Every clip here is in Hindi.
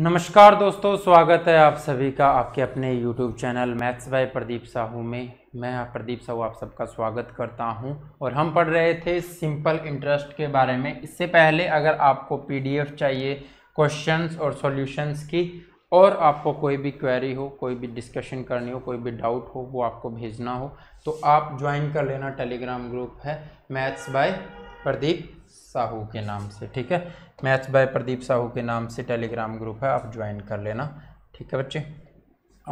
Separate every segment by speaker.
Speaker 1: नमस्कार दोस्तों स्वागत है आप सभी का आपके अपने YouTube channel maths by Pradeep Sahu में मैं हाँ, प्रदीप साहू आप सबका स्वागत करता हूं और हम पढ़ रहे थे सिंपल इंटरेस्ट के बारे में इससे पहले अगर आपको पीडीएफ चाहिए क्वेश्चंस और सॉल्यूशंस की और आपको कोई भी क्वेरी हो कोई भी डिस्कशन करनी हो कोई भी डाउट हो वो आपको भेजना हो तो आप ज्वाइन कर लेना टेलीग्राम ग्रुप है मैथ्स बाय प्रदीप साहू के नाम से ठीक है मैथ्स बाय प्रदीप साहू के नाम से टेलीग्राम ग्रुप है आप ज्वाइन कर लेना ठीक है बच्चे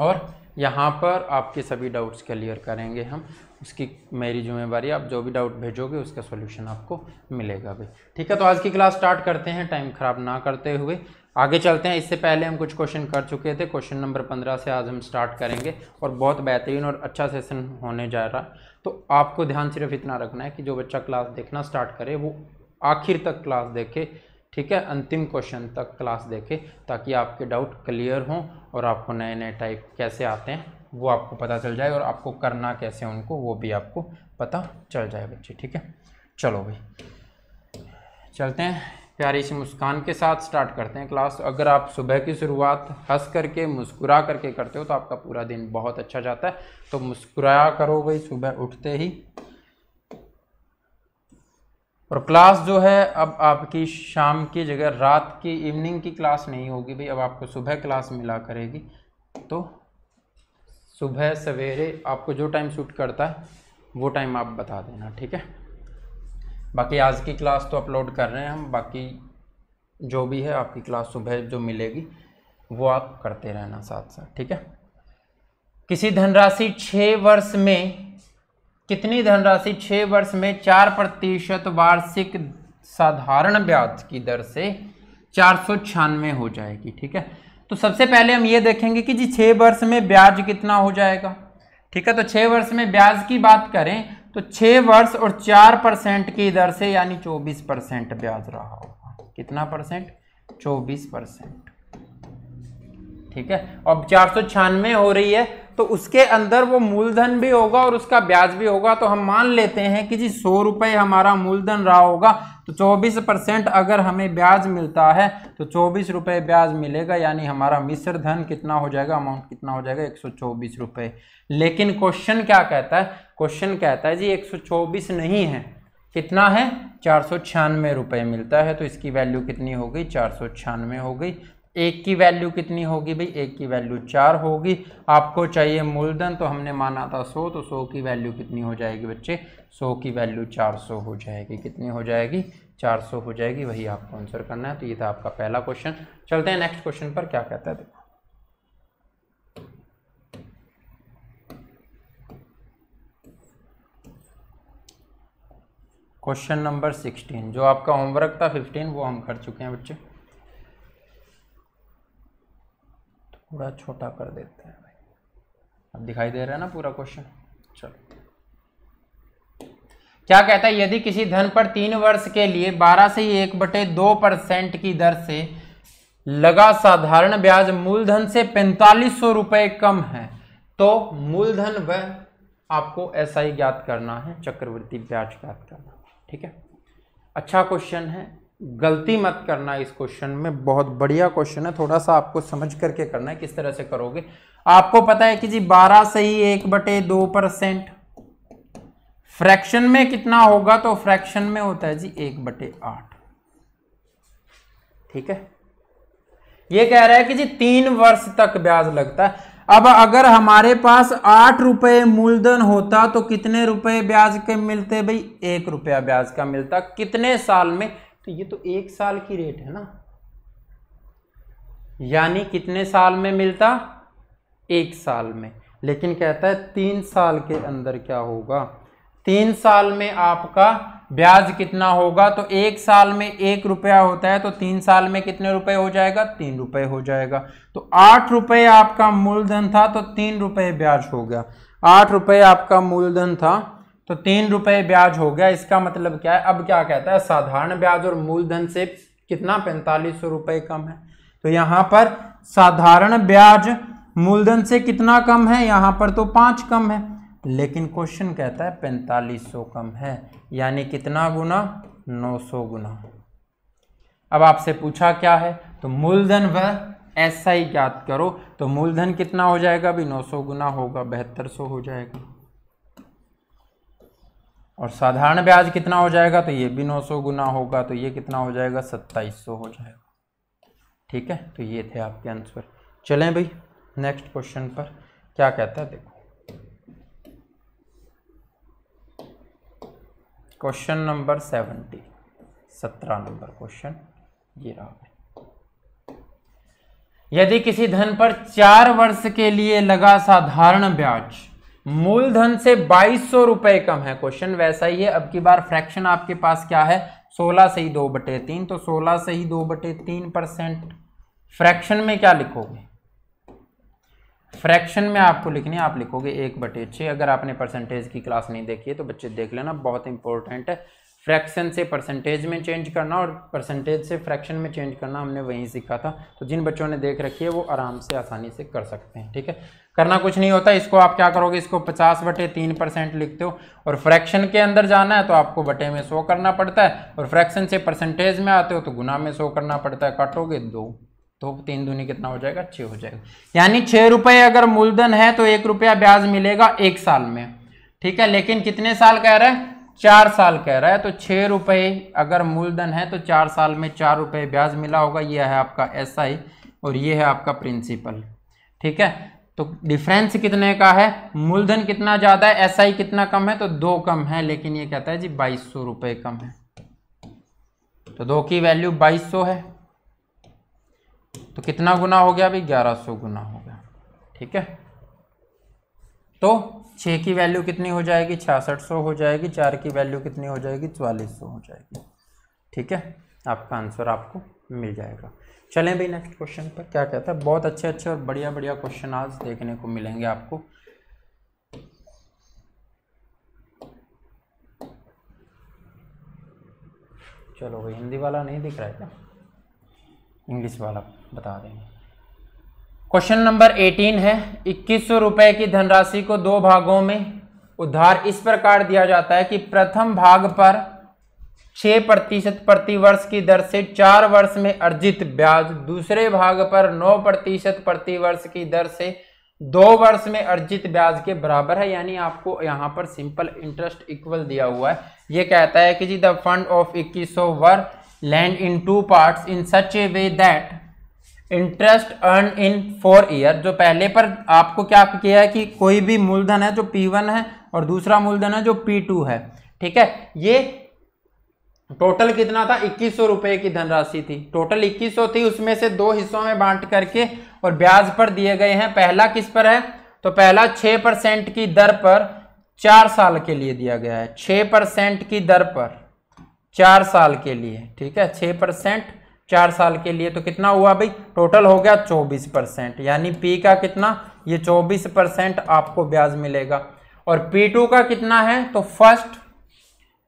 Speaker 1: और यहाँ पर आपके सभी डाउट्स क्लियर करेंगे हम उसकी मेरी जिम्मेवारी आप जो भी डाउट भेजोगे उसका सोल्यूशन आपको मिलेगा भी ठीक है तो आज की क्लास स्टार्ट करते हैं टाइम ख़राब ना करते हुए आगे चलते हैं इससे पहले हम कुछ क्वेश्चन कर चुके थे क्वेश्चन नंबर पंद्रह से आज हम स्टार्ट करेंगे और बहुत बेहतरीन और अच्छा सेशन होने जा रहा है तो आपको ध्यान सिर्फ इतना रखना है कि जो बच्चा क्लास देखना स्टार्ट करे वो आखिर तक क्लास देखे ठीक है अंतिम क्वेश्चन तक क्लास देखें ताकि आपके डाउट क्लियर हों और आपको नए नए टाइप कैसे आते हैं वो आपको पता चल जाए और आपको करना कैसे उनको वो भी आपको पता चल जाए बच्चे ठीक है चलो भाई चलते हैं प्यारी सी मुस्कान के साथ स्टार्ट करते हैं क्लास अगर आप सुबह की शुरुआत हंस करके मुस्कुरा करके करते हो तो आपका पूरा दिन बहुत अच्छा जाता है तो मुस्कुराया करो भाई सुबह उठते ही और क्लास जो है अब आपकी शाम की जगह रात की इवनिंग की क्लास नहीं होगी भाई अब आपको सुबह क्लास मिला करेगी तो सुबह सवेरे आपको जो टाइम सूट करता है वो टाइम आप बता देना ठीक है बाकी आज की क्लास तो अपलोड कर रहे हैं हम बाकी जो भी है आपकी क्लास सुबह जो मिलेगी वो आप करते रहना साथ साथ ठीक है किसी धनराशि छः वर्ष में कितनी धनराशि छः वर्ष में चार प्रतिशत वार्षिक साधारण ब्याज की दर से चार सौ छियानवे हो जाएगी ठीक है तो सबसे पहले हम ये देखेंगे कि जी छः वर्ष में ब्याज कितना हो जाएगा ठीक है तो छः वर्ष में ब्याज की बात करें तो छः वर्ष और चार परसेंट की दर से यानी चौबीस परसेंट ब्याज रहा होगा कितना परसेंट चौबीस परसेंट ठीक है अब चार सौ छियानवे हो रही है तो उसके अंदर वो मूलधन भी होगा और उसका ब्याज भी होगा तो हम मान लेते हैं कि जी सौ रुपये हमारा मूलधन रहा होगा तो चौबीस परसेंट अगर हमें ब्याज मिलता है तो चौबीस रुपये ब्याज मिलेगा यानी हमारा मिश्र धन कितना हो जाएगा अमाउंट कितना हो जाएगा एक सौ चौबीस रुपये लेकिन क्वेश्चन क्या कहता है क्वेश्चन कहता है जी एक सौ चौबीस नहीं है कितना है चार सौ छियानवे रुपये मिलता है तो इसकी वैल्यू कितनी हो गई चार सौ छियानवे हो गई एक की वैल्यू कितनी होगी भाई एक की वैल्यू चार होगी आपको चाहिए मूलधन तो हमने माना था सौ तो सौ की वैल्यू कितनी हो जाएगी बच्चे सौ की वैल्यू चार सौ हो जाएगी कितनी हो जाएगी चार सौ हो जाएगी वही आपको आंसर करना है तो ये था आपका पहला क्वेश्चन चलते हैं नेक्स्ट क्वेश्चन पर क्या कहता है देखो क्वेश्चन नंबर सिक्सटीन जो आपका होमवर्क था फिफ्टीन वो हम कर चुके हैं बच्चे थोड़ा छोटा कर देते हैं भाई अब दिखाई दे रहा है ना पूरा क्वेश्चन चलो क्या कहता है यदि किसी धन पर तीन वर्ष के लिए बारह से एक बटे दो परसेंट की दर से लगा साधारण ब्याज मूलधन से पैंतालीस सौ रुपए कम है तो मूलधन वह आपको ऐसा ही ज्ञात करना है चक्रवृद्धि ब्याज ज्ञात करना ठीक है अच्छा क्वेश्चन है गलती मत करना इस क्वेश्चन में बहुत बढ़िया क्वेश्चन है थोड़ा सा आपको समझ करके करना है किस तरह से करोगे आपको पता है कि जी 12 से ही एक बटे दो परसेंट फ्रैक्शन में कितना होगा तो फ्रैक्शन में होता है जी एक बटे आठ ठीक है ये कह रहा है कि जी तीन वर्ष तक ब्याज लगता है अब अगर हमारे पास आठ रुपये मूलधन होता तो कितने रुपए ब्याज के मिलते भाई एक रुपया ब्याज का मिलता कितने साल में तो ये तो एक साल की रेट है ना यानी कितने साल में मिलता एक साल में लेकिन कहता है तीन साल के अंदर क्या होगा तीन साल में आपका ब्याज कितना होगा तो एक साल में एक रुपया होता है तो तीन साल में कितने रुपए हो जाएगा तीन रुपए हो जाएगा तो आठ रुपये आपका मूलधन था तो तीन रुपये ब्याज हो गया आठ रुपये आपका मूलधन था तो तीन रुपये ब्याज हो गया इसका मतलब क्या है अब क्या कहता है साधारण ब्याज और मूलधन से कितना पैंतालीस सौ रुपये कम है तो यहाँ पर साधारण ब्याज मूलधन से कितना कम है यहाँ पर तो पाँच कम है लेकिन क्वेश्चन कहता है पैंतालीस सौ कम है यानी कितना गुना नौ सौ गुना अब आपसे पूछा क्या है तो मूलधन वह ऐसा ही ज्ञात करो तो मूलधन कितना हो जाएगा अभी नौ सौ गुना होगा बेहतर सौ हो जाएगा और साधारण ब्याज कितना हो जाएगा तो ये भी 900 गुना होगा तो ये कितना हो जाएगा 2700 हो जाएगा ठीक है तो ये थे आपके आंसर चलें भाई नेक्स्ट क्वेश्चन पर क्या कहता है देखो क्वेश्चन नंबर सेवेंटी सत्रह नंबर क्वेश्चन ये रहा यदि किसी धन पर चार वर्ष के लिए लगा साधारण ब्याज मूलधन से बाईस सौ रुपए कम है क्वेश्चन वैसा ही है अब की बार फ्रैक्शन आपके पास क्या है सोलह से ही दो बटे तीन तो सोलह से ही दो बटे तीन परसेंट फ्रैक्शन में क्या लिखोगे फ्रैक्शन में आपको लिखने आप लिखोगे एक बटे छः अगर आपने परसेंटेज की क्लास नहीं देखी है तो बच्चे देख लेना बहुत इंपॉर्टेंट है फ्रैक्शन से परसेंटेज में चेंज करना और परसेंटेज से फ्रैक्शन में चेंज करना हमने वहीं सीखा था तो जिन बच्चों ने देख रखी है वो आराम से आसानी से कर सकते हैं ठीक है करना कुछ नहीं होता इसको आप क्या करोगे इसको पचास बटे तीन परसेंट लिखते हो और फ्रैक्शन के अंदर जाना है तो आपको बटे में सौ करना पड़ता है और फ्रैक्शन से परसेंटेज में आते हो तो गुना में सौ करना पड़ता है काटोगे दो तो तीन दूनी कितना हो जाएगा छः हो जाएगा यानी छः रुपये अगर मूलधन है तो एक रुपया ब्याज मिलेगा एक साल में ठीक है लेकिन कितने साल कह रहे हैं चार साल कह रहा है तो छः रुपये अगर मूलधन है तो चार साल में चार रुपये ब्याज मिला होगा यह है आपका एस SI और ये है आपका प्रिंसिपल ठीक है तो डिफरेंस कितने का है मूलधन कितना ज़्यादा है एस SI कितना कम है तो दो कम है लेकिन ये कहता है जी बाईस सौ रुपए कम है तो दो की वैल्यू बाईस सौ है तो कितना गुना हो गया अभी ग्यारह सौ गुना हो गया ठीक है तो छः की वैल्यू कितनी हो जाएगी छियासठ सौ हो जाएगी चार की वैल्यू कितनी हो जाएगी चवालीस सौ हो जाएगी ठीक है आपका आंसर आपको मिल जाएगा चलें भाई नेक्स्ट क्वेश्चन पर क्या कहता है बहुत अच्छे अच्छे और बढ़िया बढ़िया क्वेश्चन आज देखने को मिलेंगे आपको चलो भाई हिंदी वाला नहीं दिख रहा है क्या इंग्लिश वाला बता देंगे क्वेश्चन नंबर 18 है इक्कीस रुपए की धनराशि को दो भागों में उधार इस प्रकार दिया जाता है कि प्रथम भाग पर 6 प्रतिशत प्रतिवर्ष की दर से चार वर्ष में अर्जित ब्याज दूसरे भाग पर 9 प्रतिशत प्रतिवर्ष की दर से दो वर्ष में अर्जित ब्याज के बराबर है यानी आपको यहाँ पर सिंपल इंटरेस्ट इक्वल दिया हुआ है ये कहता है कि जी द फंड ऑफ इक्कीस were lent in two parts in such a way that interest earn in four year जो पहले पर आपको क्या किया है कि कोई भी मूलधन है जो पी वन है और दूसरा मूलधन है जो पी टू है ठीक है ये टोटल कितना था इक्कीस सौ रुपये की धनराशि थी टोटल इक्कीस सौ थी उसमें से दो हिस्सों में बांट करके और ब्याज पर दिए गए हैं पहला किस पर है तो पहला छः परसेंट की दर पर चार साल के लिए दिया गया है छः परसेंट की दर पर चार साल के लिए ठीक है छः परसेंट चार साल के लिए तो कितना हुआ भाई टोटल हो गया चौबीस परसेंट यानी पी का कितना ये चौबीस परसेंट आपको ब्याज मिलेगा और पी टू का कितना है तो फर्स्ट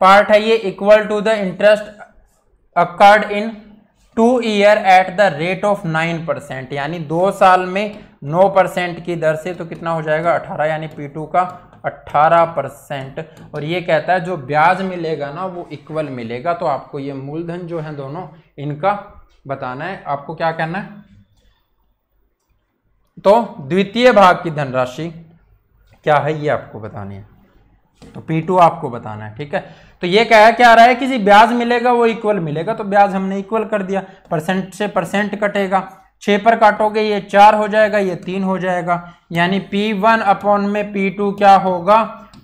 Speaker 1: पार्ट है ये equal to the interest accrued in two year at the rate of nine percent यानी दो साल में नौ परसेंट की दर से तो कितना हो जाएगा अठारह यानी पी टू का अट्ठारह परसेंट और ये कहता है जो ब्याज मिलेगा ना वो इक्वल मिलेगा तो आपको ये मूलधन जो है दोनों इनका बताना है आपको क्या करना है तो द्वितीय भाग की धनराशि क्या है ये आपको बतानी है तो P2 आपको बताना है ठीक है तो ये कहा क्या रहा है कि जी ब्याज मिलेगा वो इक्वल मिलेगा तो ब्याज हमने इक्वल कर दिया परसेंट से परसेंट कटेगा छह पर काटोगे ये चार हो जाएगा ये तीन हो जाएगा यानी P1 वन अपॉन में P2 क्या होगा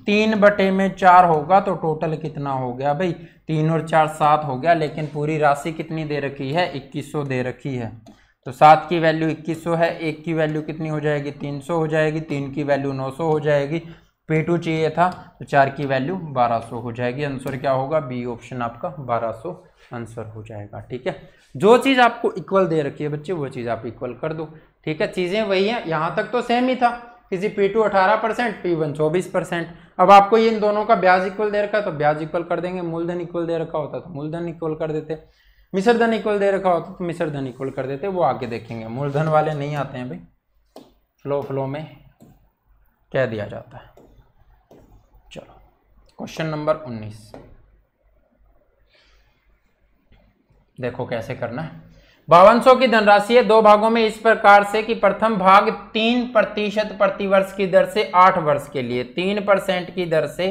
Speaker 1: तीन बटे में चार होगा तो टोटल कितना हो गया भाई तीन और चार सात हो गया लेकिन पूरी राशि कितनी दे रखी है इक्कीस दे रखी है तो सात की वैल्यू इक्कीस है एक की वैल्यू कितनी हो जाएगी तीन सौ हो जाएगी तीन की वैल्यू नौ सौ हो जाएगी पे टू चाहिए था तो चार की वैल्यू बारह सौ हो जाएगी आंसर क्या होगा बी ऑप्शन आपका बारह सौ आंसर हो जाएगा ठीक है जो चीज़ आपको इक्वल दे रखी है बच्चे वो चीज़ आप इक्वल कर दो ठीक है चीज़ें वही हैं यहाँ तक तो सेम ही था किसी पी टू अठारह परसेंट पी वन चौबीस परसेंट अब आपको ये इन दोनों का ब्याज इक्वल दे रखा है तो ब्याज इक्वल कर देंगे मूलधन इक्वल दे रखा होता तो मूलधन इक्वल कर देते मिसर धन इक्वल दे रखा होता तो मिसर धन इक्वल कर देते वो आगे देखेंगे मूलधन वाले नहीं आते हैं भाई फ्लो फ्लो में कह दिया जाता है चलो क्वेश्चन नंबर उन्नीस देखो कैसे करना है बावन की धनराशि है दो भागों में इस प्रकार से कि प्रथम भाग तीन प्रतिशत प्रतिवर्ष की दर से आठ वर्ष के लिए तीन परसेंट की दर से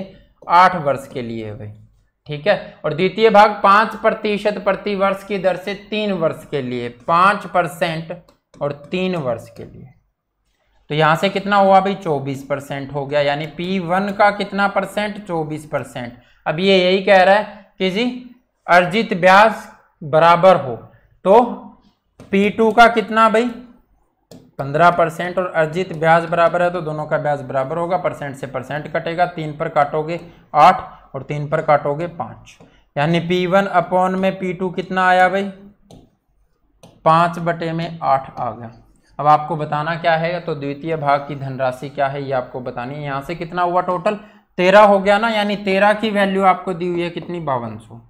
Speaker 1: आठ वर्ष के लिए भाई ठीक है और द्वितीय भाग पांच प्रतिशत प्रतिवर्ष की दर से तीन वर्ष के लिए पांच परसेंट और तीन वर्ष के लिए तो यहां से कितना हुआ भाई चौबीस परसेंट हो गया यानी पी वन का कितना परसेंट चौबीस परसेंट अब ये यही कह रहा है कि जी अर्जित ब्याज बराबर हो तो पी टू का कितना भाई पंद्रह परसेंट और अर्जित ब्याज बराबर है तो दोनों का ब्याज बराबर होगा परसेंट से परसेंट कटेगा तीन पर काटोगे आठ और तीन पर काटोगे पाँच यानी पी वन अपॉन में पी टू कितना आया भाई पाँच बटे में आठ आ गया अब आपको बताना क्या है तो द्वितीय भाग की धनराशि क्या है ये आपको बतानी है यहाँ से कितना हुआ टोटल तेरह हो गया ना यानी तेरह की वैल्यू आपको दी हुई है कितनी बावन सौ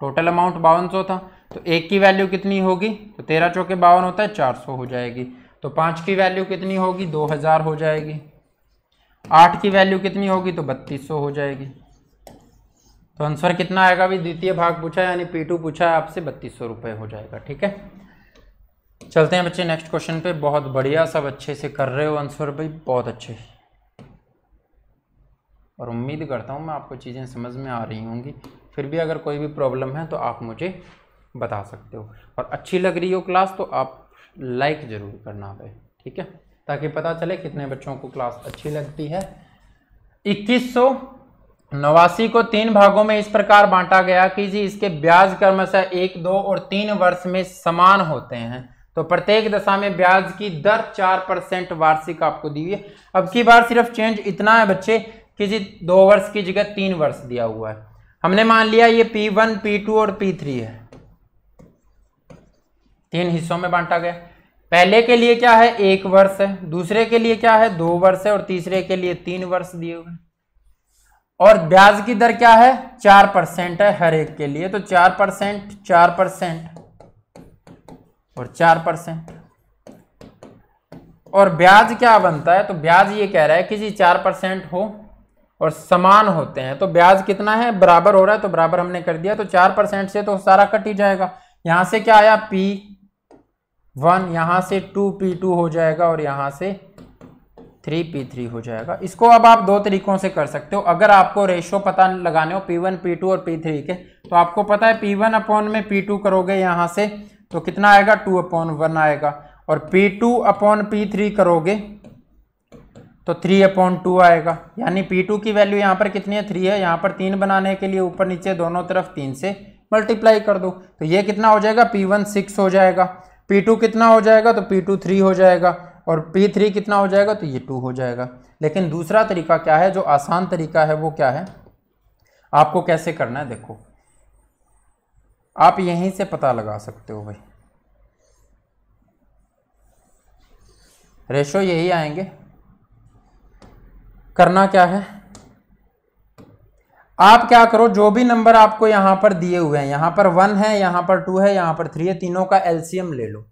Speaker 1: टोटल अमाउंट बावन सौ था तो एक की वैल्यू कितनी होगी तो तेरह चौके बावन होता है चार सौ हो जाएगी तो पाँच की वैल्यू कितनी होगी दो हज़ार हो जाएगी आठ की वैल्यू कितनी होगी तो बत्तीस सौ हो जाएगी तो आंसर कितना आएगा अभी द्वितीय भाग पूछा यानी पी टू पूछा है आपसे बत्तीस सौ रुपये हो जाएगा ठीक है चलते हैं बच्चे नेक्स्ट क्वेश्चन पे बहुत बढ़िया सब अच्छे से कर रहे हो आंसर भाई बहुत अच्छे और उम्मीद करता हूँ मैं आपको चीज़ें समझ में आ रही होंगी फिर भी अगर कोई भी प्रॉब्लम है तो आप मुझे बता सकते हो और अच्छी लग रही हो क्लास तो आप लाइक ज़रूर करना पे ठीक है ताकि पता चले कितने बच्चों को क्लास अच्छी लगती है इक्कीस नवासी को तीन भागों में इस प्रकार बांटा गया कि जी इसके ब्याज क्रमशः एक दो और तीन वर्ष में समान होते हैं तो प्रत्येक दशा में ब्याज की दर चार परसेंट वार्षिक आपको दी हुई है अब की बार सिर्फ चेंज इतना है बच्चे कि जी दो वर्ष की जगह तीन वर्ष दिया हुआ है हमने मान लिया ये P1, P2 और P3 है तीन हिस्सों में बांटा गया पहले के लिए क्या है एक वर्ष है दूसरे के लिए क्या है दो वर्ष है और तीसरे के लिए तीन वर्ष दिए हुए और ब्याज की दर क्या है चार परसेंट है हर एक के लिए तो चार परसेंट चार परसेंट और चार परसेंट और ब्याज क्या बनता है तो ब्याज ये कह रहा है कि जी चार परसेंट हो और समान होते हैं तो ब्याज कितना है बराबर हो रहा है तो बराबर हमने कर दिया तो चार परसेंट से तो सारा कट ही जाएगा यहां से क्या आया पी वन यहाँ से टू पी टू हो जाएगा और यहाँ से थ्री पी थ्री हो जाएगा इसको अब आप दो तरीकों से कर सकते हो अगर आपको रेशो पता लगाने हो पी वन पी टू और पी थ्री के तो आपको पता है पी वन अपॉन में पी टू करोगे यहाँ से तो कितना आएगा टू अपॉन वन आएगा और P two upon P three करोगे तो थ्री अपॉन टू आएगा यानी पी टू की वैल्यू यहाँ पर कितनी है थ्री है यहाँ पर तीन बनाने के लिए ऊपर नीचे दोनों तरफ तीन से मल्टीप्लाई कर दो तो ये कितना हो जाएगा पी वन सिक्स हो जाएगा P2 कितना हो जाएगा तो P2 थ्री हो जाएगा और P3 कितना हो जाएगा तो ये टू हो जाएगा लेकिन दूसरा तरीका क्या है जो आसान तरीका है वो क्या है आपको कैसे करना है देखो आप यहीं से पता लगा सकते हो भाई रेशो यही आएंगे करना क्या है आप क्या करो जो भी नंबर आपको यहां पर दिए हुए हैं यहां पर वन है यहां पर टू है यहां पर थ्री है तीनों का एलसीएम ले लो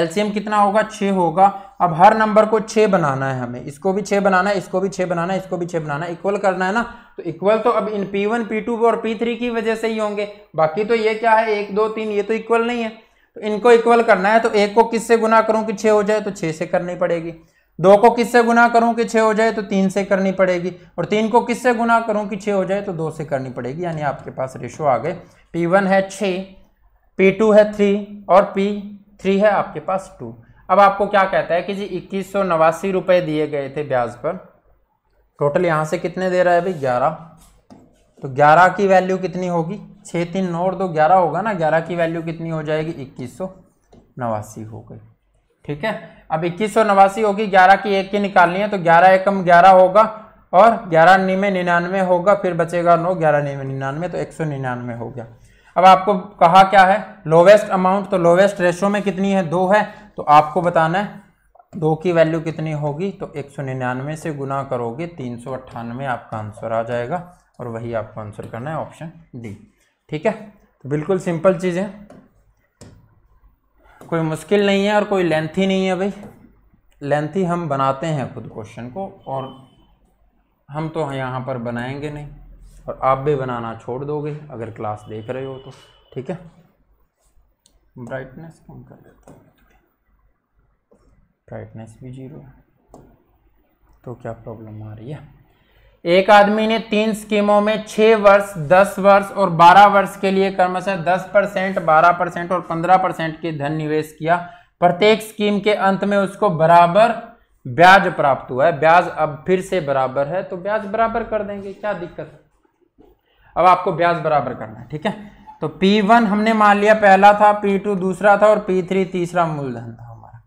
Speaker 1: एलसीएम कितना होगा छ होगा अब हर नंबर को छ बनाना है हमें इसको भी छ बनाना है इसको भी छ बनाना है इसको भी छह बनाना है इक्वल करना है ना तो इक्वल तो अब इन पी वन पी टू और पी थ्री की वजह से ही होंगे बाकी तो ये क्या है एक दो तीन ये तो इक्वल नहीं है तो इनको इक्वल करना है तो एक को किससे गुना करूं कि छह हो जाए तो छह से करनी पड़ेगी दो को किससे गुना करूं कि छः हो जाए तो तीन से करनी पड़ेगी और तीन को किससे गुना करूं कि छः हो जाए तो दो से करनी पड़ेगी यानी आपके पास रेशो आ गए पी वन है छः पी टू है थ्री और पी थ्री है आपके पास टू अब आपको क्या कहता है कि जी इक्कीस सौ नवासी रुपये दिए गए थे ब्याज पर टोटल यहाँ से कितने दे रहा है भाई ग्यारह तो ग्यारह की वैल्यू कितनी होगी छः तीन नौ और दो ग्यारह होगा ना ग्यारह की वैल्यू कितनी हो जाएगी इक्कीस सौ नवासी हो गई ठीक है अब इक्कीस सौ नवासी होगी ग्यारह की एक की निकालनी है तो ग्यारह एकम ग्यारह होगा और ग्यारह निन्यानवे निन्यानवे होगा फिर बचेगा नौ ग्यारह निन्यानवे तो एक सौ निन्यानवे हो गया अब आपको कहा क्या है लोवेस्ट अमाउंट तो लोवेस्ट रेशो में कितनी है दो है तो आपको बताना है दो की वैल्यू कितनी होगी तो एक सौ निन्यानवे से गुना करोगे तीन सौ अट्ठानवे आपका आंसर आ जाएगा और वही आपको आंसर करना है ऑप्शन डी ठीक है तो बिल्कुल सिंपल चीज़ है कोई मुश्किल नहीं है और कोई लेंथी नहीं है भाई लेंथी हम बनाते हैं खुद क्वेश्चन को और हम तो यहाँ पर बनाएंगे नहीं और आप भी बनाना छोड़ दोगे अगर क्लास देख रहे हो तो ठीक है ब्राइटनेस कम कर देता हूँ ब्राइटनेस भी जीरो है तो क्या प्रॉब्लम आ रही है एक आदमी ने तीन स्कीमों में छः वर्ष दस वर्ष और बारह वर्ष के लिए क्रमशः दस परसेंट बारह परसेंट और पंद्रह परसेंट के धन निवेश किया प्रत्येक स्कीम के अंत में उसको बराबर ब्याज प्राप्त हुआ है ब्याज अब फिर से बराबर है तो ब्याज बराबर कर देंगे क्या दिक्कत है अब आपको ब्याज बराबर करना है ठीक है तो P1 हमने मान लिया पहला था P2 दूसरा था और P3 तीसरा मूलधन था हमारा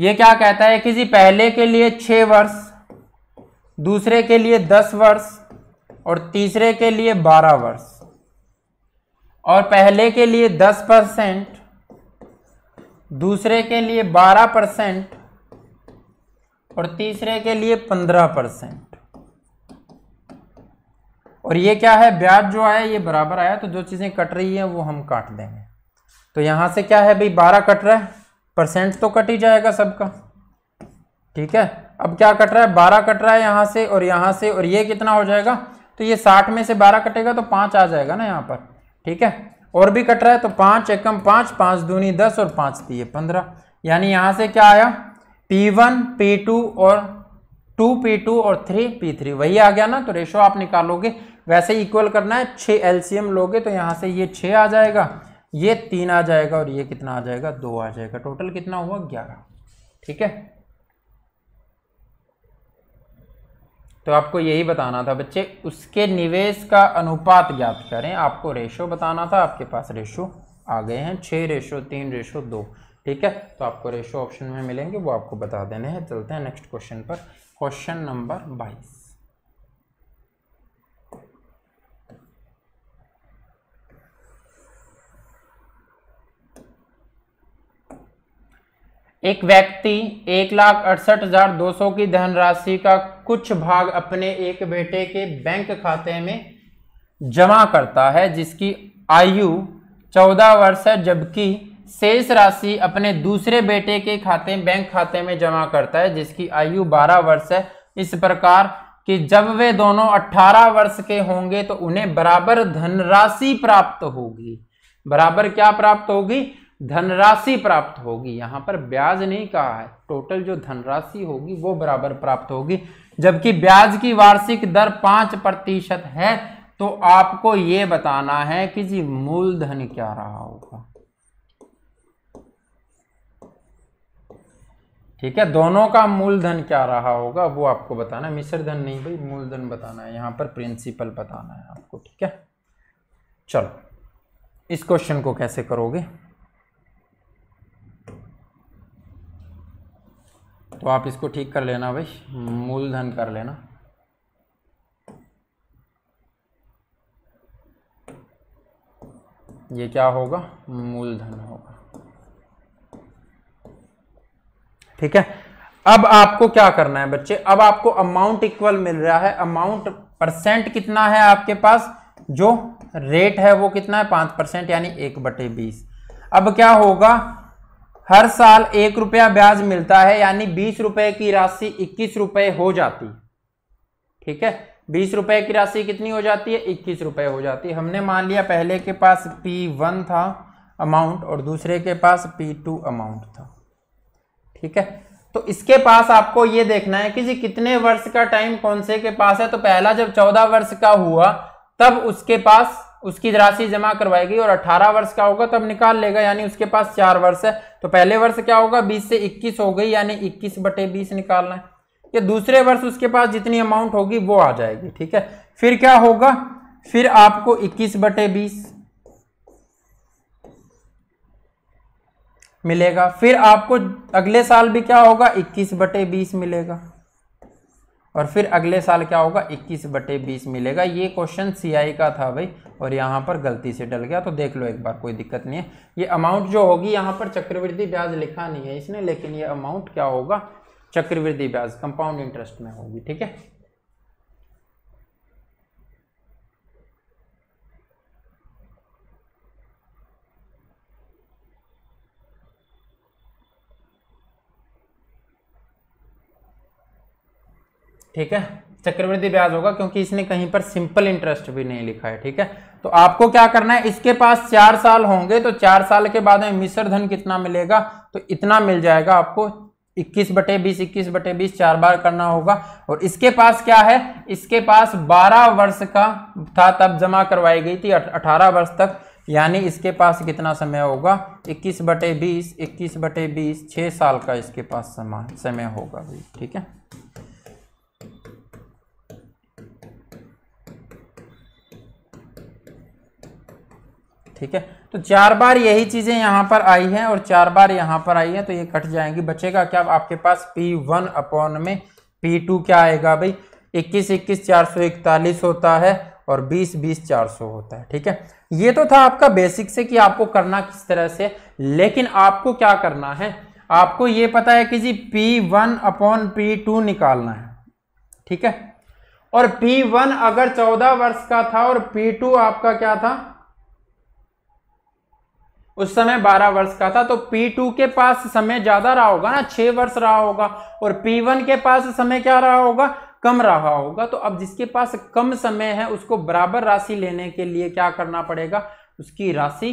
Speaker 1: ये क्या कहता है किसी पहले के लिए छः वर्ष दूसरे के लिए दस वर्ष और तीसरे के लिए बारह वर्ष और पहले के लिए दस परसेंट दूसरे के लिए बारह परसेंट और तीसरे के लिए पंद्रह परसेंट और ये क्या है ब्याज जो आया ये बराबर आया तो जो चीज़ें कट रही हैं वो हम काट देंगे तो यहां से क्या है भाई बारह कट रहा है परसेंट तो कट ही जाएगा सबका ठीक है अब क्या कट रहा है बारह कट रहा है यहाँ से और यहाँ से और ये कितना हो जाएगा तो ये साठ में से बारह कटेगा तो पाँच आ जाएगा ना यहाँ पर ठीक है और भी कट रहा है तो पाँच एकम पाँच पाँच दूनी दस और पाँच दिए पंद्रह यानी यहाँ से क्या आया पी वन पी टू और टू पी टू और थ्री पी थ्री वही आ गया ना तो रेशो आप निकालोगे वैसे इक्वल करना है छः एलसीएम लोगे तो यहाँ से ये छः आ जाएगा ये तीन आ जाएगा और ये कितना आ जाएगा दो आ जाएगा टोटल कितना हुआ ग्यारह ठीक है तो आपको यही बताना था बच्चे उसके निवेश का अनुपात ज्ञात करें आपको रेशो बताना था आपके पास रेशो आ गए हैं छः रेशो तीन रेशो दो ठीक है तो आपको रेशो ऑप्शन में मिलेंगे वो आपको बता देने हैं चलते हैं नेक्स्ट क्वेश्चन पर क्वेश्चन नंबर बाईस एक व्यक्ति एक लाख अड़सठ हजार दो सौ की धनराशि का कुछ भाग अपने एक बेटे के बैंक खाते में जमा करता है जिसकी आयु चौदह वर्ष है जबकि शेष राशि अपने दूसरे बेटे के खाते बैंक खाते में जमा करता है जिसकी आयु बारह वर्ष है इस प्रकार कि जब वे दोनों अट्ठारह वर्ष के होंगे तो उन्हें बराबर धनराशि प्राप्त होगी बराबर क्या प्राप्त होगी धनराशि प्राप्त होगी यहाँ पर ब्याज नहीं कहा है टोटल जो धनराशि होगी वो बराबर प्राप्त होगी जबकि ब्याज की वार्षिक दर पांच प्रतिशत है तो आपको ये बताना है कि जी मूलधन क्या रहा होगा ठीक है दोनों का मूलधन क्या रहा होगा वो आपको बताना है मिश्र धन नहीं भाई मूलधन बताना है यहाँ पर प्रिंसिपल बताना है आपको ठीक है चलो इस क्वेश्चन को कैसे करोगे तो आप इसको ठीक कर लेना भाई मूलधन कर लेना ये क्या होगा मूलधन होगा ठीक है अब आपको क्या करना है बच्चे अब आपको अमाउंट इक्वल मिल रहा है अमाउंट परसेंट कितना है आपके पास जो रेट है वो कितना है पांच परसेंट यानी एक बटे बीस अब क्या होगा हर साल एक रुपया ब्याज मिलता है यानी बीस रुपए की राशि इक्कीस रुपए हो जाती ठीक है बीस रुपए की राशि कितनी हो जाती है इक्कीस रुपए हो जाती है हमने मान लिया पहले के पास पी वन था अमाउंट और दूसरे के पास पी टू अमाउंट था ठीक है तो इसके पास आपको ये देखना है कि जी कितने वर्ष का टाइम कौन से के पास है तो पहला जब चौदह वर्ष का हुआ तब उसके पास उसकी राशि जमा करवाएगी और 18 वर्ष का होगा तब तो निकाल लेगा यानी उसके पास चार वर्ष है तो पहले वर्ष क्या होगा 20 से 21 हो गई यानी 21 बटे 20 निकालना है या दूसरे वर्ष उसके पास जितनी अमाउंट होगी वो आ जाएगी ठीक है फिर क्या होगा फिर आपको 21 बटे बीस मिलेगा फिर आपको अगले साल भी क्या होगा 21 बटे बीस मिलेगा और फिर अगले साल क्या होगा इक्कीस बटे बीस मिलेगा ये क्वेश्चन सीआई का था भाई और यहाँ पर गलती से डल गया तो देख लो एक बार कोई दिक्कत नहीं है ये अमाउंट जो होगी यहाँ पर चक्रवृद्धि ब्याज लिखा नहीं है इसने लेकिन ये अमाउंट क्या होगा चक्रवृद्धि ब्याज कंपाउंड इंटरेस्ट में होगी ठीक है ठीक है चक्रवृद्धि ब्याज होगा क्योंकि इसने कहीं पर सिंपल इंटरेस्ट भी नहीं लिखा है ठीक है तो आपको क्या करना है इसके पास चार साल होंगे तो चार साल के बाद में मिश्र धन कितना मिलेगा तो इतना मिल जाएगा आपको इक्कीस बटे बीस इक्कीस बटे बीस चार बार करना होगा और इसके पास क्या है इसके पास बारह वर्ष का था तब जमा करवाई गई थी अठारह वर्ष तक यानी इसके पास कितना समय होगा इक्कीस बटे बीस इक्कीस बटे बीस छः साल का इसके पास समय समय होगा भाई ठीक है ठीक है तो चार बार यही चीज़ें यहां पर आई हैं और चार बार यहां पर आई हैं तो ये कट जाएंगी बचेगा क्या आपके पास पी वन अपॉन में पी टू क्या आएगा भाई इक्कीस इक्कीस चार सौ इकतालीस होता है और बीस बीस चार सौ होता है ठीक है ये तो था आपका बेसिक से कि आपको करना किस तरह से लेकिन आपको क्या करना है आपको ये पता है कि जी P one upon P two निकालना है ठीक है और P1 अगर 14 वर्ष का था और P2 आपका क्या था उस समय 12 वर्ष का था तो P2 के पास समय ज्यादा रहा होगा ना 6 वर्ष रहा होगा और P1 के पास समय क्या रहा होगा कम रहा होगा तो अब जिसके पास कम समय है उसको बराबर राशि लेने के लिए क्या करना पड़ेगा उसकी राशि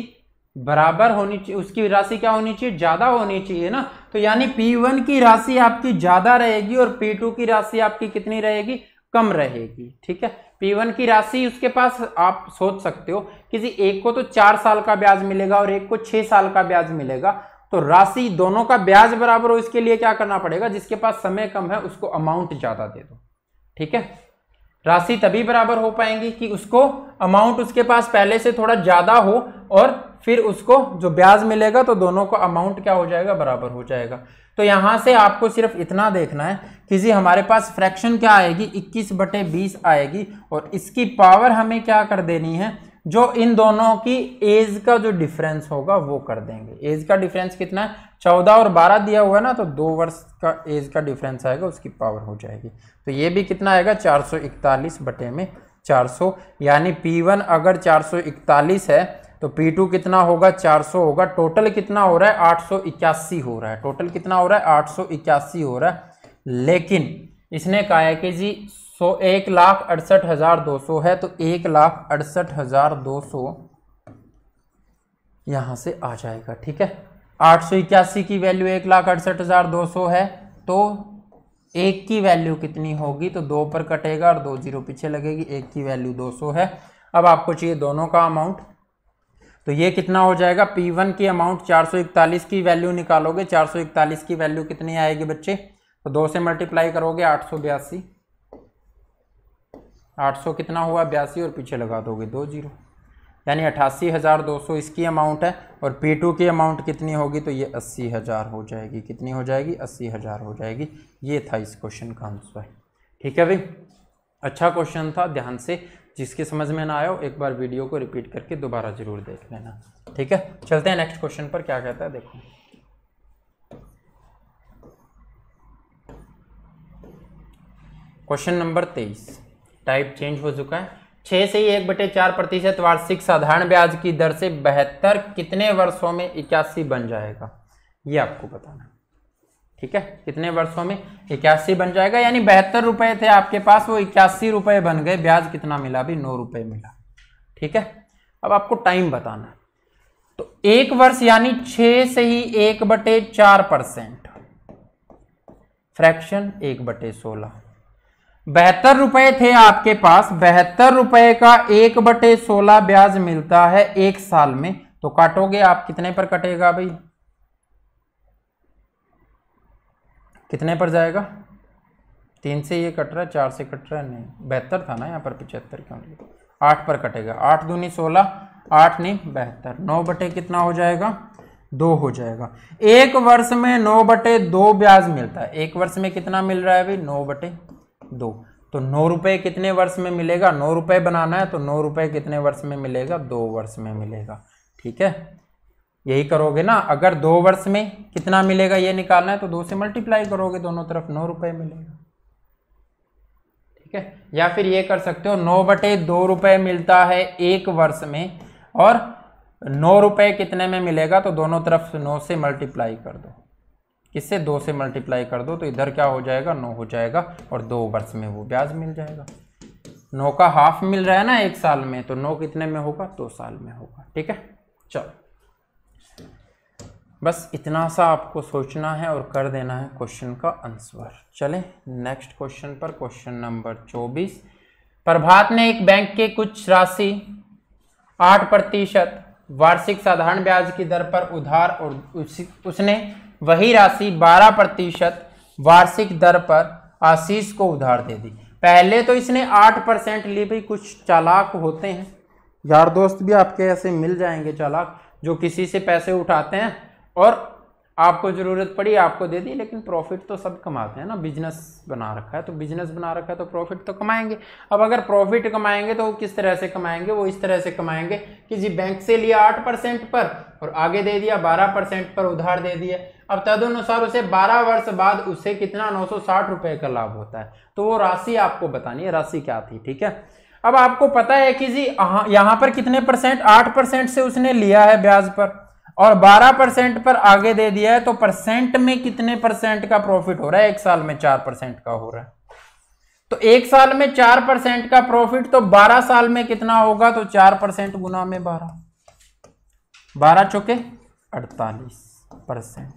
Speaker 1: बराबर होनी चाहिए उसकी राशि क्या होनी चाहिए ज्यादा होनी चाहिए ना तो यानी P1 की राशि आपकी ज्यादा रहेगी और P2 की राशि आपकी कितनी रहेगी कम रहेगी ठीक है P1 की राशि उसके पास आप सोच सकते हो किसी एक को तो चार साल का ब्याज मिलेगा और एक को छह साल का ब्याज मिलेगा तो राशि दोनों का ब्याज बराबर हो इसके लिए क्या करना पड़ेगा जिसके पास समय कम है उसको अमाउंट ज्यादा दे दो ठीक है राशि तभी बराबर हो पाएंगी कि उसको अमाउंट उसके पास पहले से थोड़ा ज्यादा हो और फिर उसको जो ब्याज मिलेगा तो दोनों का अमाउंट क्या हो जाएगा बराबर हो जाएगा तो यहाँ से आपको सिर्फ इतना देखना है कि जी हमारे पास फ्रैक्शन क्या आएगी 21 बटे बीस आएगी और इसकी पावर हमें क्या कर देनी है जो इन दोनों की एज का जो डिफरेंस होगा वो कर देंगे एज का डिफरेंस कितना है चौदह और बारह दिया हुआ है ना तो दो वर्ष का एज का डिफरेंस आएगा उसकी पावर हो जाएगी तो ये भी कितना आएगा चार सौ इकतालीस बटे में 400 यानी P1 अगर 441 है तो P2 कितना होगा 400 होगा टोटल कितना हो रहा है आठ हो रहा है टोटल कितना हो रहा है आठ हो रहा है लेकिन इसने कहा है कि जी सो एक लाख अड़सठ हज़ार दो सौ है तो एक लाख अड़सठ हज़ार दो सौ यहाँ से आ जाएगा ठीक है आठ सौ इक्यासी की वैल्यू एक लाख अड़सठ हज़ार दो सौ है तो एक की वैल्यू कितनी होगी तो दो पर कटेगा और दो जीरो पीछे लगेगी एक की वैल्यू दो सौ है अब आपको चाहिए दोनों का अमाउंट तो ये कितना हो जाएगा पी वन की अमाउंट चार सौ इकतालीस की वैल्यू निकालोगे चार सौ इकतालीस की वैल्यू कितनी आएगी बच्चे तो दो से मल्टीप्लाई करोगे आठ सौ बयासी आठ सौ कितना हुआ बयासी और पीछे लगा दोगे दो जीरो यानी अठासी हज़ार दो सौ इसकी अमाउंट है और पी टू की अमाउंट कितनी होगी तो ये अस्सी हज़ार हो जाएगी कितनी हो जाएगी अस्सी हज़ार हो जाएगी ये था इस क्वेश्चन का आंसर ठीक है भाई अच्छा क्वेश्चन था ध्यान से जिसके समझ में ना आया हो एक बार वीडियो को रिपीट करके दोबारा ज़रूर देख लेना ठीक है चलते हैं नेक्स्ट क्वेश्चन पर क्या कहता है देखो क्वेश्चन नंबर तेईस टाइप चेंज हो चुका है छः से ही एक बटे चार प्रतिशत वार्षिक साधारण ब्याज की दर से बेहतर कितने वर्षों में इक्यासी बन जाएगा ये आपको बताना ठीक है कितने वर्षों में इक्यासी बन जाएगा यानी बहत्तर रुपए थे आपके पास वो इक्यासी रुपए बन गए ब्याज कितना मिला अभी नौ रुपए मिला ठीक है अब आपको टाइम बताना है तो एक वर्ष यानी छह से ही एक बटे चार परसेंट फ्रैक्शन एक बटे सोलह बहत्तर रुपए थे आपके पास बहत्तर रुपए का एक बटे सोलह ब्याज मिलता है एक साल में तो काटोगे आप कितने पर कटेगा भाई कितने पर जाएगा तीन से ये कट रहा है चार से कट रहा है नहीं बेहतर था ना यहाँ पर पिचहत्तर क्यों आठ पर कटेगा आठ दूनी सोलह आठ नहीं बेहतर नौ बटे कितना हो जाएगा दो हो जाएगा एक वर्ष में नौ बटे दो ब्याज मिलता है एक वर्ष में कितना मिल रहा है अभी नौ बटे दो तो नौ रुपये कितने वर्ष में मिलेगा नौ रुपये बनाना है तो नौ रुपये कितने वर्ष में मिलेगा दो वर्ष में मिलेगा ठीक है यही करोगे ना अगर दो वर्ष में कितना मिलेगा ये निकालना है तो दो से मल्टीप्लाई करोगे दोनों तरफ नौ रुपये मिलेगा ठीक है या फिर ये कर सकते हो नौ बटे दो रुपये मिलता है एक वर्ष में और नौ रुपये कितने में मिलेगा तो दोनों तरफ नौ से मल्टीप्लाई कर दो किससे दो से मल्टीप्लाई कर दो तो इधर क्या हो जाएगा नौ हो जाएगा और दो वर्ष में वो ब्याज मिल जाएगा नौ का हाफ मिल रहा है ना एक साल में तो नौ कितने में होगा दो साल में होगा ठीक है चलो बस इतना सा आपको सोचना है और कर देना है क्वेश्चन का आंसर चले नेक्स्ट क्वेश्चन पर क्वेश्चन नंबर चौबीस प्रभात ने एक बैंक के कुछ राशि आठ प्रतिशत वार्षिक साधारण ब्याज की दर पर उधार और उस, उसने वही राशि बारह प्रतिशत वार्षिक दर पर आशीष को उधार दे दी पहले तो इसने आठ परसेंट ली भी कुछ चालाक होते हैं यार दोस्त भी आपके ऐसे मिल जाएंगे चालाक जो किसी से पैसे उठाते हैं और आपको ज़रूरत पड़ी आपको दे दी लेकिन प्रॉफिट तो सब कमाते हैं ना बिजनेस बना रखा है तो बिजनेस बना रखा है तो प्रॉफिट तो कमाएंगे अब अगर प्रॉफिट कमाएंगे तो वो किस तरह से कमाएंगे वो इस तरह से कमाएंगे कि जी बैंक से लिया आठ परसेंट पर और आगे दे दिया बारह परसेंट पर उधार दे दिया अब तदनुसार उसे बारह वर्ष बाद उसे कितना नौ सौ साठ रुपये का लाभ होता है तो वो राशि आपको बतानी है राशि क्या थी ठीक है अब आपको पता है कि जी यहाँ पर कितने परसेंट आठ परसेंट से उसने लिया है ब्याज पर और 12 परसेंट पर आगे दे दिया है तो परसेंट में कितने परसेंट का प्रॉफिट हो रहा है एक साल में चार परसेंट का हो रहा है तो एक साल में चार परसेंट का प्रॉफिट तो बारह साल में कितना होगा तो चार परसेंट गुना में बारह बारह चौके अड़तालीस परसेंट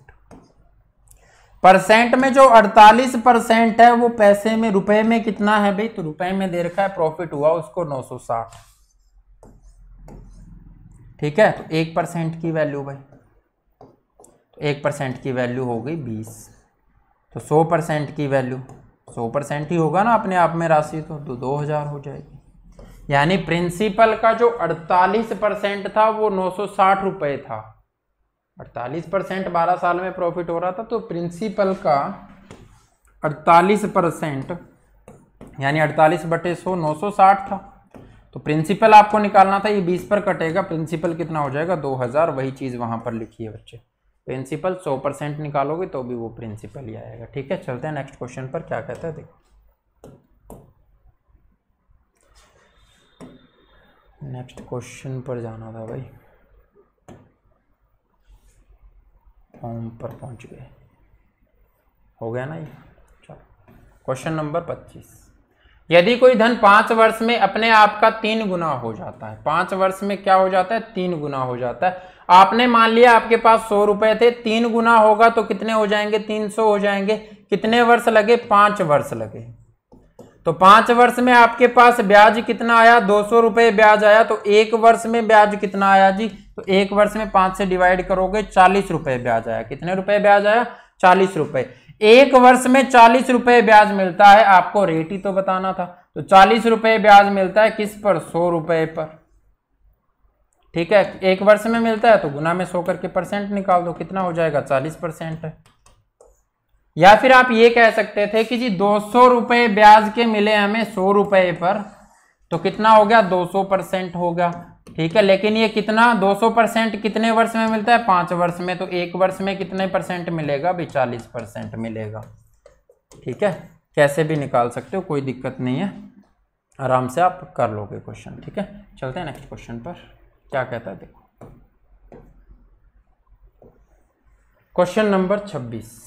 Speaker 1: परसेंट में जो अड़तालीस परसेंट है वो पैसे में रुपए में कितना है भाई तो रुपए में दे रखा है प्रॉफिट हुआ उसको नौ सौ साठ ठीक है तो एक परसेंट की वैल्यू भाई एक परसेंट की वैल्यू हो गई बीस तो सौ परसेंट की वैल्यू सौ परसेंट ही होगा ना अपने आप में राशि तो दो, दो हज़ार हो जाएगी यानी प्रिंसिपल का जो अड़तालीस परसेंट था वो नौ सौ साठ रुपये था अड़तालीस परसेंट बारह साल में प्रॉफिट हो रहा था तो प्रिंसिपल का अड़तालीस परसेंट यानी अड़तालीस बटे सौ नौ सौ साठ था तो प्रिंसिपल आपको निकालना था ये बीस पर कटेगा प्रिंसिपल कितना हो जाएगा दो हज़ार वही चीज़ वहाँ पर लिखी है बच्चे प्रिंसिपल सौ परसेंट निकालोगे तो भी वो प्रिंसिपल ही आएगा ठीक है चलते हैं नेक्स्ट क्वेश्चन पर क्या कहता है देखो नेक्स्ट क्वेश्चन पर जाना था भाई फॉर्म पर पहुंच गए हो गया ना ये चलो क्वेश्चन नंबर पच्चीस यदि कोई धन पांच वर्ष में अपने आप का तीन गुना हो जाता है पांच वर्ष में क्या हो जाता है तीन गुना हो जाता है आपने मान लिया आपके पास सौ रुपए थे तीन गुना होगा तो कितने हो जाएंगे तीन सौ हो जाएंगे कितने वर्ष लगे पांच वर्ष लगे तो पांच वर्ष में आपके पास ब्याज कितना आया दो सौ रुपये ब्याज आया तो एक वर्ष में ब्याज कितना आया जी तो एक वर्ष में पांच से डिवाइड करोगे चालीस रुपए ब्याज आया कितने रुपए ब्याज आया चालीस रुपए एक वर्ष में चालीस रुपये ब्याज मिलता है आपको रेट ही तो बताना था तो चालीस रुपये ब्याज मिलता है किस पर सौ रुपये पर ठीक है एक वर्ष में मिलता है तो गुना में सो करके परसेंट निकाल दो कितना हो जाएगा चालीस परसेंट या फिर आप ये कह सकते थे कि जी दो सौ रुपये ब्याज के मिले हमें सौ रुपये पर तो कितना हो गया दो सौ परसेंट होगा ठीक है लेकिन ये कितना 200 परसेंट कितने वर्ष में मिलता है पाँच वर्ष में तो एक वर्ष में कितने परसेंट मिलेगा अभी चालीस परसेंट मिलेगा ठीक है कैसे भी निकाल सकते हो कोई दिक्कत नहीं है आराम से आप कर लोगे क्वेश्चन ठीक है चलते हैं नेक्स्ट क्वेश्चन पर क्या कहता है देखो क्वेश्चन नंबर छब्बीस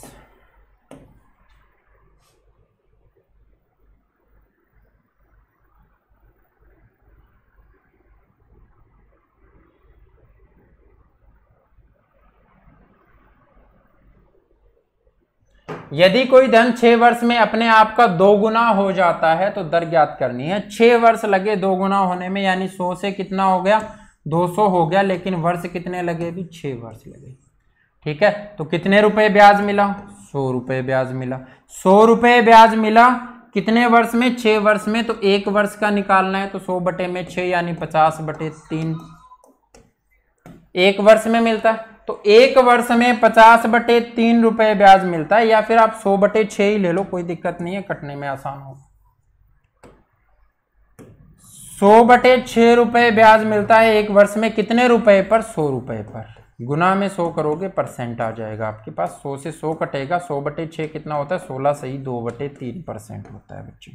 Speaker 1: यदि कोई धन छह वर्ष में अपने आप का दो गुना हो जाता है तो दर ज्ञात करनी है छह वर्ष लगे दो गुना होने में यानी सौ से कितना हो गया दो सौ हो गया लेकिन वर्ष कितने लगे भी छह वर्ष लगे ठीक है तो कितने रुपए ब्याज मिला सौ रुपये ब्याज मिला सौ रुपये ब्याज मिला कितने वर्ष में छह वर्ष में तो एक वर्ष का निकालना है तो सौ बटे में छ यानी पचास बटे तीन एक वर्ष में मिलता है तो एक वर्ष में पचास बटे तीन रुपए ब्याज मिलता है या फिर आप सौ बटे छ ही ले लो कोई दिक्कत नहीं है कटने में आसान हो सौ बटे छ रुपए ब्याज मिलता है एक वर्ष में कितने रुपए पर सौ रुपए पर गुना में सौ करोगे परसेंट आ जाएगा आपके पास सौ से सौ कटेगा सौ बटे छ कितना होता है सोलह से ही दो बटे तीन परसेंट होता है बच्चे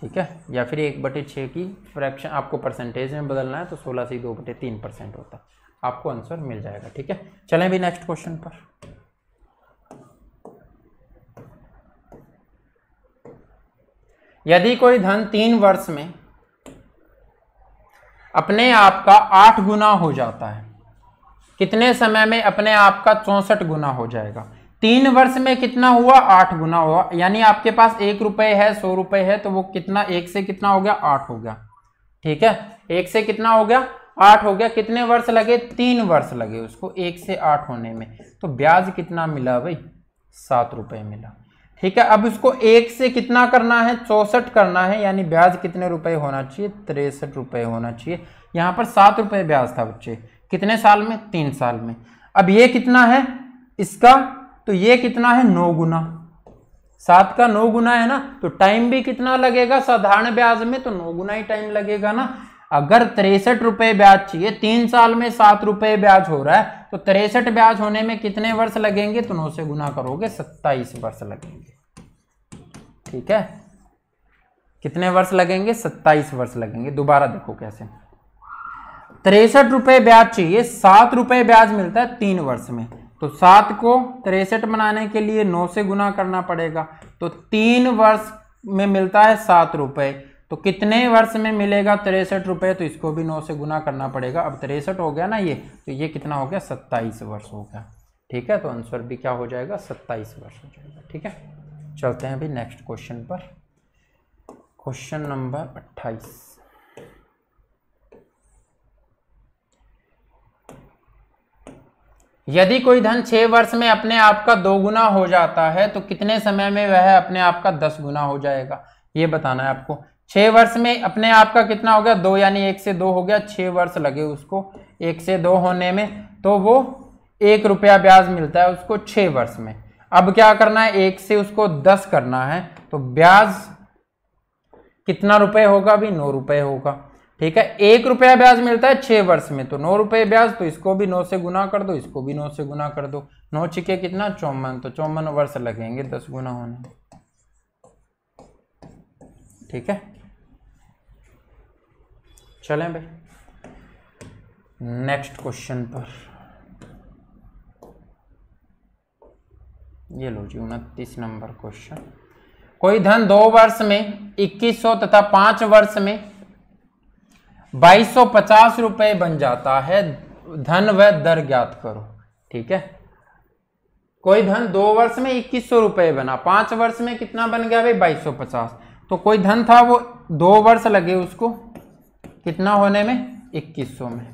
Speaker 1: ठीक है या फिर एक बटे छ की फ्रैक्शन आपको परसेंटेज में बदलना है तो सोलह से ही दो बटे तीन परसेंट होता है आपको आंसर मिल जाएगा ठीक है चलें भी नेक्स्ट क्वेश्चन पर यदि कोई धन तीन वर्ष में अपने आप का आठ गुना हो जाता है कितने समय में अपने आप का चौसठ गुना हो जाएगा तीन वर्ष में कितना हुआ आठ गुना हुआ यानी आपके पास एक रुपये है सौ रुपये है तो वो कितना एक से कितना हो गया आठ हो गया ठीक है एक से कितना हो गया आठ हो गया कितने वर्ष लगे तीन वर्ष लगे उसको एक से आठ होने में तो ब्याज कितना मिला भाई सात रुपये मिला ठीक है अब इसको एक से कितना करना है चौसठ करना है यानी ब्याज कितने रुपए होना चाहिए तिरसठ रुपए होना चाहिए यहाँ पर सात रुपये ब्याज था बच्चे कितने साल में तीन साल में अब ये कितना है इसका तो ये कितना है नौ गुना सात का नौ गुना है ना तो टाइम भी कितना लगेगा साधारण ब्याज में तो नौ गुना ही टाइम लगेगा ना अगर तिरसठ रुपए ब्याज चाहिए तीन साल में सात रुपए ब्याज हो रहा है तो तिरसठ ब्याज होने में कितने वर्ष लगेंगे तो नौ से गुना करोगे सत्ताईस वर्ष लगेंगे ठीक है कितने वर्ष लगेंगे सत्ताईस वर्ष लगेंगे दोबारा देखो कैसे तिरसठ रुपए ब्याज चाहिए सात रुपए ब्याज मिलता है तीन वर्ष में तो सात को तिरसठ बनाने के लिए नौ से गुना करना पड़ेगा तो तीन वर्ष में मिलता है सात रुपए तो कितने वर्ष में मिलेगा तिरसठ रुपये तो इसको भी नौ से गुना करना पड़ेगा अब तिरसठ हो गया ना ये तो ये कितना हो गया सत्ताईस वर्ष हो गया ठीक है तो आंसर भी क्या हो जाएगा सत्ताईस वर्ष हो जाएगा ठीक है चलते हैं अभी नेक्स्ट क्वेश्चन पर क्वेश्चन नंबर अट्ठाईस यदि कोई धन छह वर्ष में अपने आप का दो गुना हो जाता है तो कितने समय में वह अपने आप का दस गुना हो जाएगा ये बताना है आपको छह वर्ष में अपने आप का कितना हो गया दो यानी एक से दो हो गया छह वर्ष लगे उसको एक से दो होने में तो वो एक रुपया ब्याज मिलता है उसको छह वर्ष में अब क्या करना है एक से उसको दस करना है तो ब्याज कितना रुपए होगा अभी नौ रुपए होगा ठीक है एक रुपया ब्याज मिलता है छह वर्ष में तो नौ रुपये ब्याज तो इसको भी नौ से गुना कर दो इसको भी नौ से गुना कर दो नौ छिके कितना चौवन तो चौवन वर्ष लगेंगे दस गुना होने ठीक है चलें भाई नेक्स्ट क्वेश्चन पर ये लो जी उनतीस नंबर क्वेश्चन कोई धन दो वर्ष में 2100 तथा पांच वर्ष में 2250 रुपए बन जाता है धन व दर ज्ञात करो ठीक है कोई धन दो वर्ष में इक्कीस सौ रुपये बना पांच वर्ष में कितना बन गया भाई 2250 पचास तो कोई धन था वो दो वर्ष लगे उसको कितना होने में 2100 में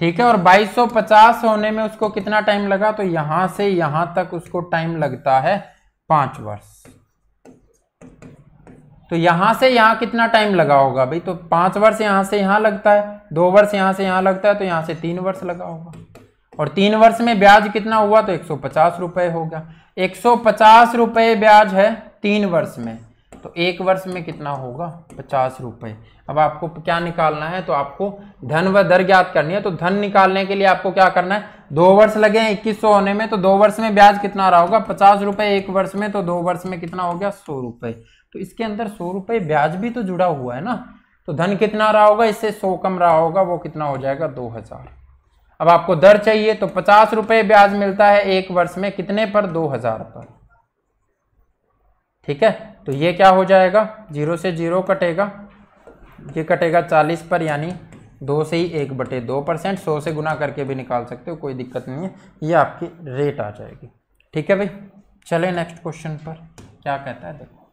Speaker 1: ठीक है और 2250 होने में उसको कितना टाइम लगा तो यहां से यहां तक उसको टाइम लगता है पांच वर्ष तो यहां से यहां कितना टाइम लगा होगा भाई तो पांच वर्ष यहां से यहां लगता है दो वर्ष यहां से यहां लगता है तो यहां से तीन वर्ष लगा होगा और तीन वर्ष में ब्याज कितना हुआ तो एक सौ पचास रुपये होगा एक सौ पचास रुपये ब्याज है तीन वर्ष में तो एक वर्ष में कितना होगा पचास रुपये अब आपको क्या निकालना है तो आपको धन व दर ज्ञात करनी है तो धन निकालने के लिए आपको क्या करना है दो वर्ष लगे हैं इक्कीस सौ होने में तो दो वर्ष में ब्याज कितना रहा होगा पचास रुपये एक वर्ष में तो दो वर्ष में कितना हो गया सौ रुपये तो इसके अंदर सौ रुपये ब्याज भी तो जुड़ा हुआ है ना तो धन कितना रहा होगा इससे सौ कम रहा होगा वो कितना हो जाएगा दो हज़ार अब आपको दर चाहिए तो पचास रुपये ब्याज मिलता है एक वर्ष में कितने पर दो हज़ार पर ठीक है तो ये क्या हो जाएगा जीरो से जीरो कटेगा ये कटेगा चालीस पर यानी दो से ही एक बटे दो परसेंट सौ से गुना करके भी निकाल सकते हो कोई दिक्कत नहीं है ये आपकी रेट आ जाएगी ठीक है भाई चले नेक्स्ट क्वेश्चन पर क्या कहता है देखो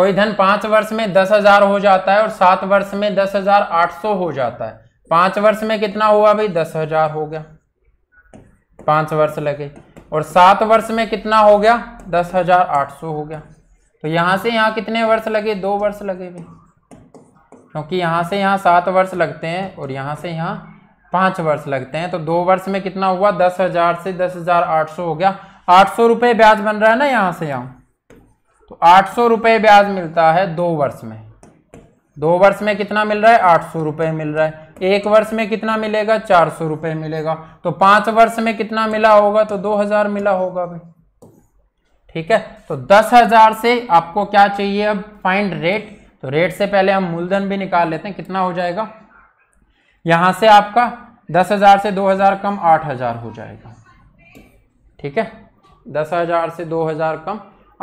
Speaker 1: कोई धन पांच वर्ष में दस हजार हो जाता है और सात वर्ष में दस हजार आठ सौ हो जाता है पांच वर्ष में कितना हुआ भाई दस हजार हो गया पांच वर्ष लगे और सात वर्ष में कितना हो गया दस हजार आठ सौ हो गया तो यहाँ से यहाँ कितने वर्ष लगे दो वर्ष लगे भाई क्योंकि यहाँ से यहाँ सात वर्ष लगते हैं और यहाँ से यहाँ पाँच वर्ष लगते हैं तो दो वर्ष में कितना हुआ दस हजार से दस हजार आठ सौ हो गया आठ सौ रुपये ब्याज बन रहा है ना यहाँ से यहाँ तो आठ सौ रुपये ब्याज मिलता है दो वर्ष में दो वर्ष में कितना मिल रहा है आठ सौ रुपये मिल रहा है एक वर्ष में कितना मिलेगा चार सौ रुपये मिलेगा तो पाँच वर्ष में कितना मिला होगा तो दो हज़ार मिला होगा भाई ठीक है तो दस हज़ार से आपको क्या चाहिए अब फाइंड रेट तो रेट से पहले हम मूलधन भी निकाल लेते हैं कितना हो जाएगा यहाँ से आपका दस हज़ार से दो हज़ार कम आठ हज़ार हो जाएगा ठीक है दस हज़ार से दो हज़ार कम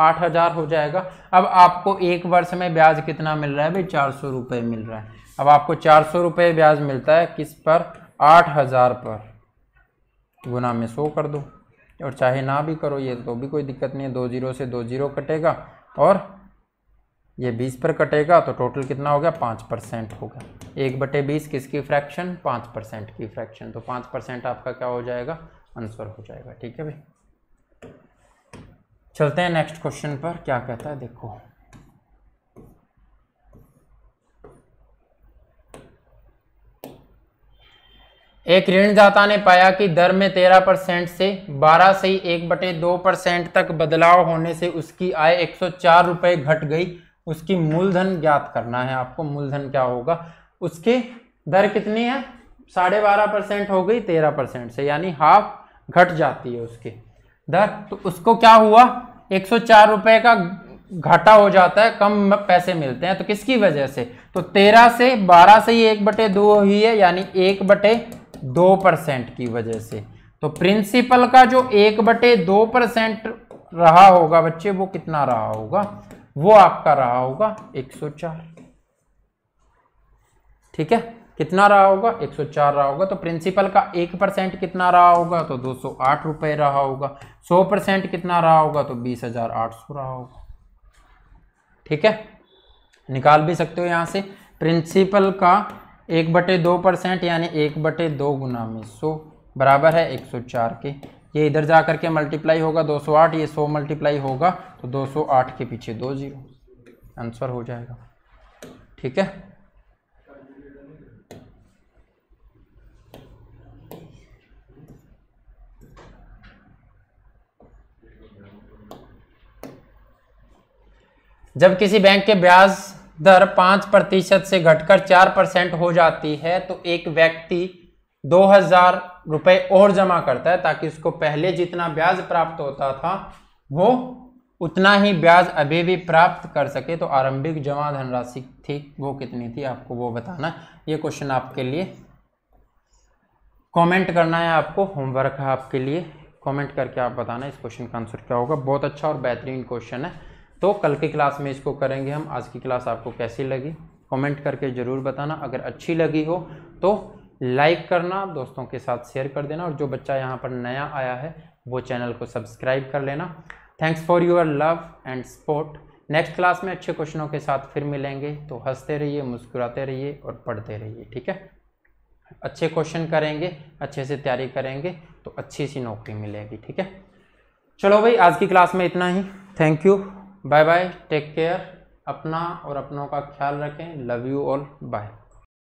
Speaker 1: आठ हज़ार हो जाएगा अब आपको एक वर्ष में ब्याज कितना मिल रहा है भाई चार सौ रुपये मिल रहा है अब आपको चार सौ रुपये ब्याज मिलता है किस पर आठ हज़ार पर गुना में सो कर दो और चाहे ना भी करो ये तो भी कोई दिक्कत नहीं है दो जीरो से दो जीरो कटेगा और ये बीस पर कटेगा तो टोटल कितना हो गया पाँच परसेंट होगा एक बटे बीस किसकी फ्रैक्शन पाँच परसेंट की फ्रैक्शन तो पाँच परसेंट आपका क्या हो जाएगा आंसर हो जाएगा ठीक है भाई चलते हैं नेक्स्ट क्वेश्चन पर क्या कहता है देखो एक ऋणदाता ने पाया कि दर में तेरह परसेंट से बारह से एक बटे दो परसेंट तक बदलाव होने से उसकी आय एक सौ चार रुपए घट गई उसकी मूलधन ज्ञात करना है आपको मूलधन क्या होगा उसकी दर कितनी है साढ़े बारह परसेंट हो गई तेरह परसेंट से यानी हाफ घट जाती है उसके दर तो उसको क्या हुआ एक सौ का घाटा हो जाता है कम पैसे मिलते हैं तो किसकी वजह से तो तेरह से बारह से ही एक बटे दो हुई है यानी एक बटे दो परसेंट की वजह से तो प्रिंसिपल का जो एक बटे दो परसेंट रहा होगा बच्चे वो कितना रहा होगा वो आपका रहा होगा 104 ठीक है कितना रहा होगा 104 रहा होगा तो प्रिंसिपल का एक परसेंट कितना रहा होगा तो दो सौ आठ रुपये रहा होगा सौ परसेंट कितना रहा होगा तो बीस हजार आठ सौ रहा होगा ठीक है निकाल भी सकते हो यहाँ से प्रिंसिपल का एक बटे दो परसेंट यानी एक बटे दो गुना में सो बराबर है एक सौ चार के ये इधर जा कर के मल्टीप्लाई होगा दो सौ आठ ये सौ मल्टीप्लाई होगा तो दो सौ आठ के पीछे दो जीरो आंसर हो जाएगा ठीक है जब किसी बैंक के ब्याज दर पाँच प्रतिशत से घटकर चार परसेंट हो जाती है तो एक व्यक्ति दो हजार रुपये और जमा करता है ताकि उसको पहले जितना ब्याज प्राप्त होता था वो उतना ही ब्याज अभी भी प्राप्त कर सके तो आरंभिक जमा धनराशि थी वो कितनी थी आपको वो बताना ये क्वेश्चन आपके लिए कमेंट करना है आपको होमवर्क है आपके लिए कमेंट करके आप बताना इस क्वेश्चन का आंसर क्या होगा बहुत अच्छा और बेहतरीन क्वेश्चन है तो कल की क्लास में इसको करेंगे हम आज की क्लास आपको कैसी लगी कमेंट करके ज़रूर बताना अगर अच्छी लगी हो तो लाइक करना दोस्तों के साथ शेयर कर देना और जो बच्चा यहाँ पर नया आया है वो चैनल को सब्सक्राइब कर लेना thanks for your love and support next class में अच्छे क्वेश्चनों के साथ फिर मिलेंगे तो हंसते रहिए मुस्कुराते रहिए और पढ़ते रहिए ठीक है अच्छे क्वेश्चन करेंगे अच्छे से तैयारी करेंगे तो अच्छी सी नौकरी मिलेगी ठीक है चलो भाई आज की क्लास में इतना ही thank you bye bye take care अपना और अपनों का ख्याल रखें लव यू ऑल बाय